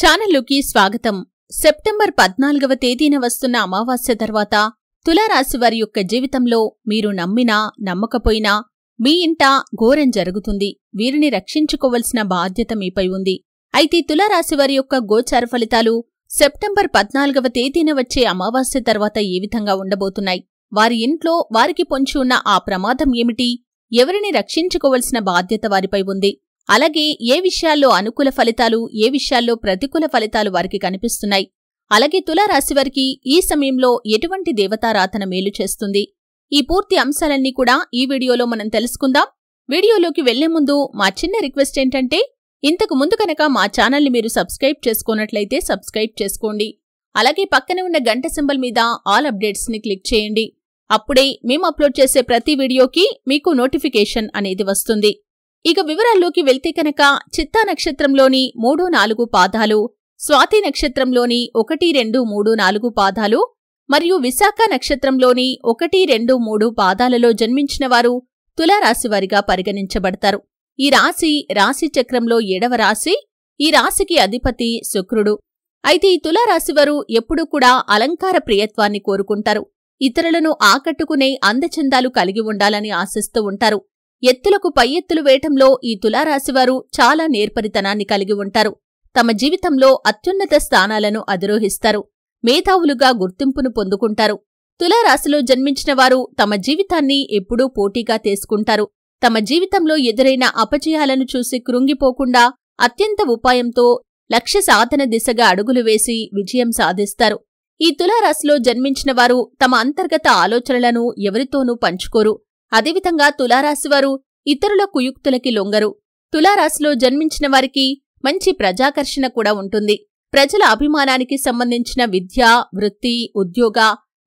ఛానల్లోకి స్వాగతం సెప్టెంబర్ పద్నాలుగవ తేదీన వస్తున్న అమావాస్య తర్వాత తులారాశి వారి యొక్క జీవితంలో మీరు నమ్మినా నమ్మకపోయినా మీ ఇంట ఘోరం జరుగుతుంది వీరిని రక్షించుకోవలసిన బాధ్యత మీపై ఉంది అయితే తులారాశి వారి యొక్క గోచార ఫలితాలు సెప్టెంబర్ పద్నాలుగవ తేదీన వచ్చే అమావాస్య తర్వాత ఏ విధంగా ఉండబోతున్నాయి వారి ఇంట్లో వారికి పొంచి ఉన్న ఆ ప్రమాదం ఏమిటి ఎవరిని రక్షించుకోవలసిన బాధ్యత వారిపై ఉంది అలాగే ఏ విషయాల్లో అనుకూల ఫలితాలు ఏ విషయాల్లో ప్రతికూల ఫలితాలు వారికి కనిపిస్తున్నాయి అలాగే తులారాశి వారికి ఈ సమయంలో ఎటువంటి దేవతారాధన మేలు చేస్తుంది ఈ పూర్తి అంశాలన్నీ కూడా ఈ వీడియోలో మనం తెలుసుకుందాం వీడియోలోకి వెళ్లే ముందు మా చిన్న రిక్వెస్ట్ ఏంటంటే ఇంతకు ముందు కనుక మా ఛానల్ని మీరు సబ్స్క్రైబ్ చేసుకున్నట్లయితే సబ్స్క్రైబ్ చేసుకోండి అలాగే పక్కనే ఉన్న గంట సింబల్ మీద ఆల్ అప్డేట్స్ని క్లిక్ చేయండి అప్పుడే మేము అప్లోడ్ చేసే ప్రతి వీడియోకి మీకు నోటిఫికేషన్ అనేది వస్తుంది ఇక వివరాల్లోకి వెళ్తే కనుక చిత్తా నక్షత్రంలోని మూడు నాలుగు పాదాలు స్వాతి నక్షత్రంలోని ఒకటి రెండు మూడు నాలుగు పాదాలు మరియు విశాఖ నక్షత్రంలోని ఒకటి రెండు మూడు పాదాలలో జన్మించిన వారు తులారాశివారిగా పరిగణించబడతారు ఈ రాశి రాశి చక్రంలో ఏడవ రాశి ఈ రాశికి అధిపతి శుక్రుడు అయితే ఈ తులారాశివారు ఎప్పుడూ కూడా అలంకార ప్రియత్వాన్ని కోరుకుంటారు ఇతరులను ఆకట్టుకునే అందచందాలు కలిగి ఉండాలని ఆశిస్తూ ఉంటారు ఎత్తులకు పై ఎత్తులు వేయటంలో ఈ తులారాశివారు చాలా నేర్పరితనాన్ని కలిగి ఉంటారు తమ జీవితంలో అత్యున్నత స్థానాలను అధిరోహిస్తారు మేధావులుగా గుర్తింపును పొందుకుంటారు తులారాశిలో జన్మించిన వారు తమ జీవితాన్ని ఎప్పుడూ పోటీగా తీసుకుంటారు తమ జీవితంలో ఎదురైన అపజయాలను చూసి కృంగిపోకుండా అత్యంత ఉపాయంతో లక్ష్య సాధన దిశగా అడుగులు వేసి విజయం సాధిస్తారు ఈ తులారాశిలో జన్మించిన వారు తమ అంతర్గత ఆలోచనలను ఎవరితోనూ పంచుకోరు అదేవిధంగా తులారాశివారు ఇతరుల కుయుక్తులకి లొంగరు తులారాశిలో జన్మించిన వారికి మంచి ప్రజాకర్షణ కూడా ఉంటుంది ప్రజల అభిమానానికి సంబంధించిన విద్య వృత్తి ఉద్యోగ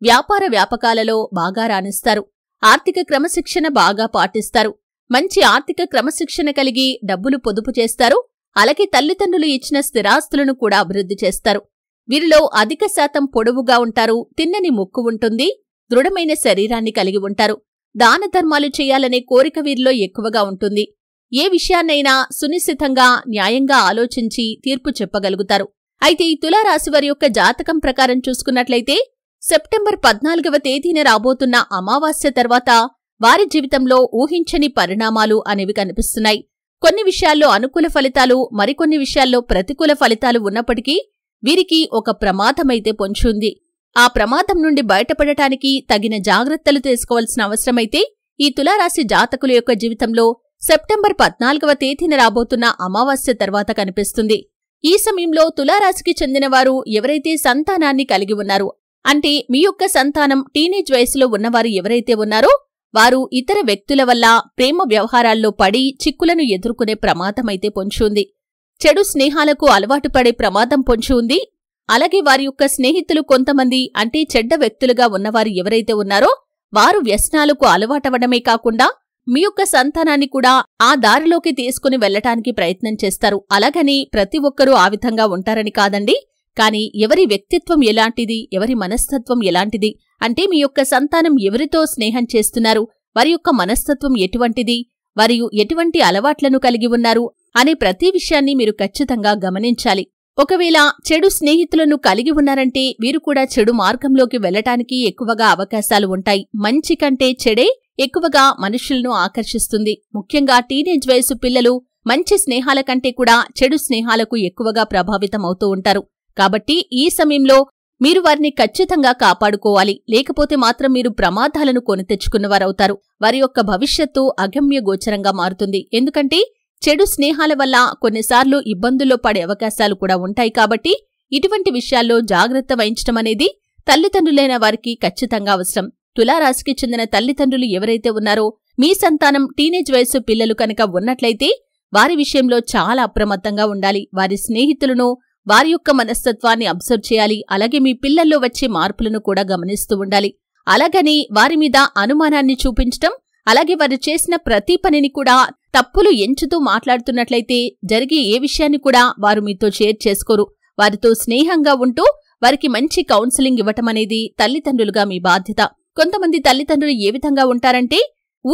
వ్యాపార వ్యాపకాలలో బాగా రాణిస్తారు ఆర్థిక క్రమశిక్షణ బాగా పాటిస్తారు మంచి ఆర్థిక క్రమశిక్షణ కలిగి డబ్బులు పొదుపు చేస్తారు అలాగే తల్లిదండ్రులు ఇచ్చిన స్థిరాస్తులను కూడా అభివృద్ధి చేస్తారు వీరిలో అధిక శాతం పొడవుగా ఉంటారు తిన్నని ముక్కు ఉంటుంది దృఢమైన శరీరాన్ని కలిగి ఉంటారు దాన ధర్మాలు చేయాలనే కోరిక వీరిలో ఎక్కువగా ఉంటుంది ఏ విషయాన్నైనా సునిశ్చితంగా న్యాయంగా ఆలోచించి తీర్పు చెప్పగలుగుతారు అయితే ఈ తులారాశివారి యొక్క జాతకం ప్రకారం చూసుకున్నట్లయితే సెప్టెంబర్ పద్నాలుగవ తేదీన రాబోతున్న అమావాస్య తర్వాత వారి జీవితంలో ఊహించని పరిణామాలు అనేవి కనిపిస్తున్నాయి కొన్ని విషయాల్లో అనుకూల ఫలితాలు మరికొన్ని విషయాల్లో ప్రతికూల ఫలితాలు ఉన్నప్పటికీ వీరికి ఒక ప్రమాదమైతే పొంచుంది ఆ ప్రమాదం నుండి బయటపడటానికి తగిన జాగ్రత్తలు తీసుకోవాల్సిన అవసరమైతే ఈ తులారాశి జాతకుల యొక్క జీవితంలో సెప్టెంబర్ పద్నాలుగవ తేదీన రాబోతున్న అమావాస్య తర్వాత కనిపిస్తుంది ఈ సమయంలో తులారాశికి చెందినవారు ఎవరైతే సంతానాన్ని కలిగి ఉన్నారో అంటే మీ యొక్క సంతానం టీనేజ్ వయసులో ఉన్నవారు ఎవరైతే ఉన్నారో వారు ఇతర వ్యక్తుల వల్ల ప్రేమ వ్యవహారాల్లో పడి చిక్కులను ఎదుర్కొనే ప్రమాదమైతే పొంచి ఉంది చెడు స్నేహాలకు అలవాటు పడే ప్రమాదం పొంచి ఉంది అలాగే వారి యొక్క స్నేహితులు కొంతమంది అంటే చెడ్డ వ్యక్తులుగా ఉన్నవారు ఎవరైతే ఉన్నారో వారు వ్యసనాలకు అలవాటవడమే కాకుండా మీ యొక్క సంతానాన్ని కూడా ఆ దారిలోకి తీసుకుని వెళ్లటానికి ప్రయత్నం చేస్తారు అలాగని ప్రతి ఒక్కరూ ఆ విధంగా ఉంటారని కాదండి కానీ ఎవరి వ్యక్తిత్వం ఎలాంటిది ఎవరి మనస్తత్వం ఎలాంటిది అంటే మీ యొక్క సంతానం ఎవరితో స్నేహం చేస్తున్నారు వారి యొక్క మనస్తత్వం ఎటువంటిది మరియు ఎటువంటి అలవాట్లను కలిగి ఉన్నారు అనే ప్రతి విషయాన్ని మీరు ఖచ్చితంగా గమనించాలి ఒకవేళ చెడు స్నేహితులను కలిగి ఉన్నారంటే వీరు కూడా చెడు మార్గంలోకి వెళ్లటానికి ఎక్కువగా అవకాశాలు ఉంటాయి మంచి కంటే చెడే ఎక్కువగా మనుషులను ఆకర్షిస్తుంది ముఖ్యంగా టీనేజ్ వయసు పిల్లలు మంచి స్నేహాల కంటే కూడా చెడు స్నేహాలకు ఎక్కువగా ప్రభావితమవుతూ ఉంటారు కాబట్టి ఈ సమయంలో మీరు వారిని ఖచ్చితంగా కాపాడుకోవాలి లేకపోతే మాత్రం మీరు ప్రమాదాలను కొని తెచ్చుకున్నవారవుతారు వారి యొక్క భవిష్యత్తు అగమ్య గోచరంగా మారుతుంది ఎందుకంటే చెడు స్నేహాల వల్ల కొన్నిసార్లు ఇబ్బందుల్లో పడే అవకాశాలు కూడా ఉంటాయి కాబట్టి ఇటువంటి విషయాల్లో జాగ్రత్త వహించడం అనేది తల్లిదండ్రులైన వారికి ఖచ్చితంగా అవసరం తులారాశికి చెందిన తల్లిదండ్రులు ఎవరైతే ఉన్నారో మీ సంతానం టీనేజ్ వయస్సు పిల్లలు కనుక ఉన్నట్లయితే వారి విషయంలో చాలా అప్రమత్తంగా ఉండాలి వారి స్నేహితులను వారి యొక్క మనస్తత్వాన్ని అబ్జర్వ్ చేయాలి అలాగే మీ పిల్లల్లో వచ్చే మార్పులను కూడా గమనిస్తూ ఉండాలి అలాగని వారి మీద అనుమానాన్ని చూపించటం అలాగే వారు చేసిన ప్రతి పనిని కూడా తప్పులు ఎంచుతూ మాట్లాడుతున్నట్లయితే జరిగే ఏ విషయాన్ని కూడా వారు మీతో షేర్ చేసుకోరు వారితో స్నేహంగా ఉంటూ వారికి మంచి కౌన్సిలింగ్ ఇవ్వటం అనేది తల్లిదండ్రులుగా మీ బాధ్యత కొంతమంది తల్లిదండ్రులు ఏ విధంగా ఉంటారంటే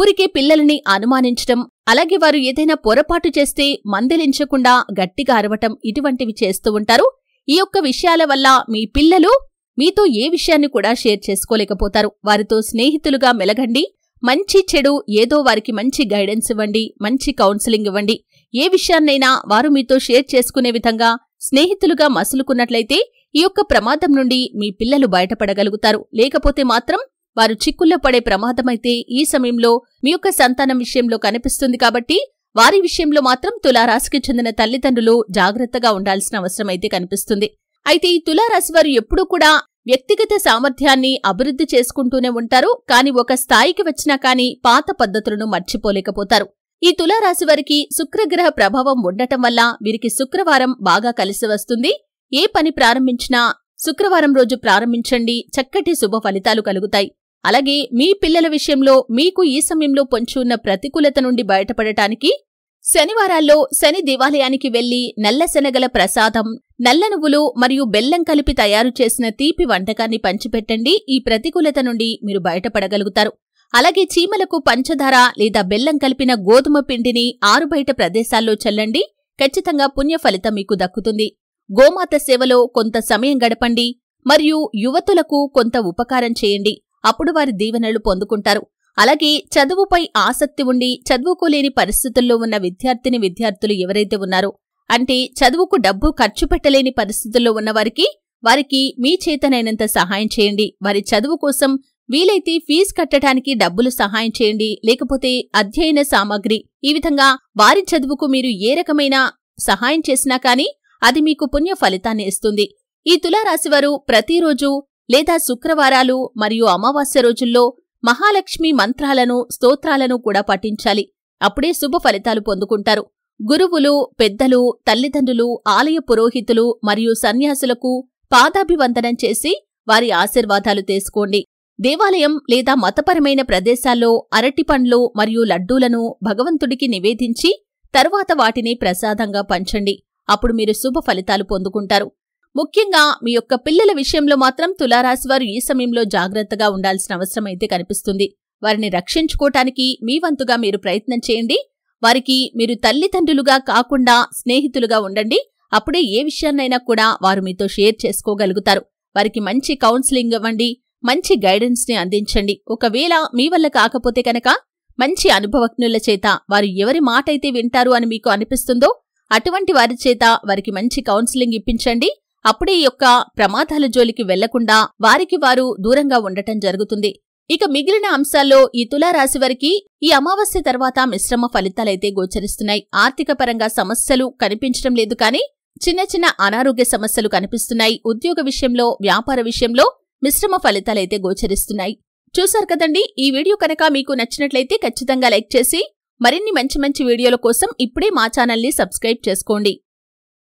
ఊరికే పిల్లల్ని అనుమానించటం అలాగే వారు ఏదైనా పొరపాటు చేస్తే మందలించకుండా గట్టిగా అరవటం ఇటువంటివి చేస్తూ ఉంటారు ఈ యొక్క విషయాల వల్ల మీ పిల్లలు మీతో ఏ విషయాన్ని కూడా షేర్ చేసుకోలేకపోతారు వారితో స్నేహితులుగా మెలగండి మంచి చెడు ఏదో వారికి మంచి గైడెన్స్ ఇవ్వండి మంచి కౌన్సిలింగ్ ఇవ్వండి ఏ విషయాన్నైనా వారు మీతో షేర్ చేసుకునే విధంగా స్నేహితులుగా మసులుకున్నట్లయితే ఈ యొక్క ప్రమాదం నుండి మీ పిల్లలు బయటపడగలుగుతారు లేకపోతే మాత్రం వారు చిక్కుల్లో పడే ప్రమాదమైతే ఈ సమయంలో మీ యొక్క సంతానం విషయంలో కనిపిస్తుంది కాబట్టి వారి విషయంలో మాత్రం తులారాశికి చెందిన తల్లిదండ్రులు జాగ్రత్తగా ఉండాల్సిన అవసరమైతే కనిపిస్తుంది అయితే ఈ తులారాశి వారు ఎప్పుడూ కూడా వ్యక్తిగత సామర్థ్యాన్ని అభివృద్ధి చేసుకుంటూనే ఉంటారు కాని ఒక స్థాయికి వచ్చినా కానీ పాత పద్ధతులను మర్చిపోలేకపోతారు ఈ తులారాశి వారికి శుక్రగ్రహ ప్రభావం ఉండటం వల్ల వీరికి శుక్రవారం బాగా కలిసి వస్తుంది ఏ పని ప్రారంభించినా శుక్రవారం రోజు ప్రారంభించండి చక్కటి శుభ ఫలితాలు కలుగుతాయి అలాగే మీ పిల్లల విషయంలో మీకు ఈ సమయంలో పొంచి ఉన్న ప్రతికూలత నుండి బయటపడటానికి శనివారాల్లో శని దేవాలయానికి వెళ్లి నల్ల శనగల ప్రసాదం నల్ల నువ్వులు మరియు బెల్లం కలిపి తయారు చేసిన తీపి వంటకాన్ని పంచిపెట్టండి ఈ ప్రతికూలత నుండి మీరు బయటపడగలుగుతారు అలాగే చీమలకు పంచదార లేదా బెల్లం కలిపిన గోధుమ పిండిని ఆరుబయట ప్రదేశాల్లో చల్లండి ఖచ్చితంగా పుణ్య ఫలితం మీకు దక్కుతుంది గోమాత సేవలో కొంత సమయం గడపండి మరియు యువతులకు కొంత ఉపకారం చేయండి అప్పుడు వారి దీవెనలు పొందుకుంటారు అలాగే చదువుపై ఆసక్తి ఉండి చదువుకోలేని పరిస్థితుల్లో ఉన్న విద్యార్థిని విద్యార్థులు ఎవరైతే ఉన్నారో అంటే చదువుకు డబ్బు ఖర్చు పెట్టలేని పరిస్థితుల్లో ఉన్నవారికి వారికి మీ చేతనైనంత సహాయం చేయండి వారి చదువు కోసం వీలైతే ఫీజు కట్టడానికి డబ్బులు సహాయం చేయండి లేకపోతే అధ్యయన సామాగ్రి ఈ విధంగా వారి చదువుకు మీరు ఏ రకమైన సహాయం చేసినా కానీ అది మీకు పుణ్య ఫలితాన్ని ఇస్తుంది ఈ తులారాశివారు ప్రతిరోజు లేదా శుక్రవారాలు మరియు అమావాస్య రోజుల్లో మహాలక్ష్మి మంత్రాలను స్తోత్రాలను కూడా పఠించాలి అప్పుడే శుభ ఫలితాలు పొందుకుంటారు గురువులు పెద్దలు తల్లిదండ్రులు ఆలయ పురోహితులు మరియు సన్యాసులకు పాదాభివందనం చేసి వారి ఆశీర్వాదాలు తీసుకోండి దేవాలయం లేదా మతపరమైన ప్రదేశాల్లో అరటిపండ్లు మరియు లడ్డూలను భగవంతుడికి నివేదించి తర్వాత వాటిని ప్రసాదంగా పంచండి అప్పుడు మీరు శుభ ఫలితాలు పొందుకుంటారు ముఖ్యంగా మీ యొక్క పిల్లల విషయంలో మాత్రం తులారాశి వారు ఈ సమయంలో జాగ్రత్తగా ఉండాల్సిన అవసరం అయితే కనిపిస్తుంది వారిని రక్షించుకోటానికి మీ వంతుగా మీరు ప్రయత్నం చేయండి వారికి మీరు తల్లిదండ్రులుగా కాకుండా స్నేహితులుగా ఉండండి అప్పుడే ఏ విషయాన్నైనా కూడా వారు మీతో షేర్ చేసుకోగలుగుతారు వారికి మంచి కౌన్సిలింగ్ ఇవ్వండి మంచి గైడెన్స్ ని అందించండి ఒకవేళ మీ వల్ల కాకపోతే కనుక మంచి అనుభవజ్ఞుల చేత వారు ఎవరి మాట అయితే వింటారు అని మీకు అనిపిస్తుందో అటువంటి వారి చేత వారికి మంచి కౌన్సిలింగ్ ఇప్పించండి అప్పుడే యొక్క ప్రమాదాల జోలికి వెళ్లకుండా వారికి వారు దూరంగా ఉండటం జరుగుతుంది ఇక మిగిలిన అంశాల్లో ఈ తులారాశి వారికి ఈ అమావాస్య తర్వాత మిశ్రమ ఫలితాలైతే గోచరిస్తున్నాయి ఆర్థిక పరంగా సమస్యలు కనిపించడం లేదు కానీ చిన్న చిన్న అనారోగ్య సమస్యలు కనిపిస్తున్నాయి ఉద్యోగ విషయంలో వ్యాపార విషయంలో మిశ్రమ ఫలితాలైతే గోచరిస్తున్నాయి చూశారు కదండి ఈ వీడియో కనుక మీకు నచ్చినట్లయితే ఖచ్చితంగా లైక్ చేసి మరిన్ని మంచి మంచి వీడియోల కోసం ఇప్పుడే మా ఛానల్ని సబ్స్క్రైబ్ చేసుకోండి